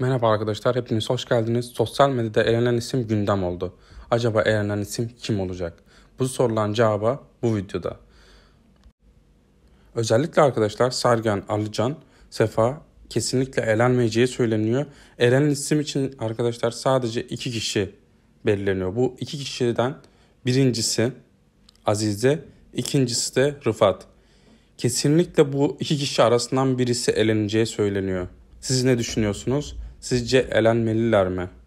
Merhaba arkadaşlar, hepiniz hoş geldiniz. Sosyal medyada elenen isim gündem oldu. Acaba elenen isim kim olacak? Bu sorulan cevaba bu videoda. Özellikle arkadaşlar Sergen, Alican, Sefa kesinlikle elenmeyeceği söyleniyor. Elenen isim için arkadaşlar sadece iki kişi belirleniyor. Bu iki kişiden birincisi Azize, ikincisi de Rıfat. Kesinlikle bu iki kişi arasından birisi eleneceği söyleniyor. Siz ne düşünüyorsunuz? Sizce elenmeliler mi?''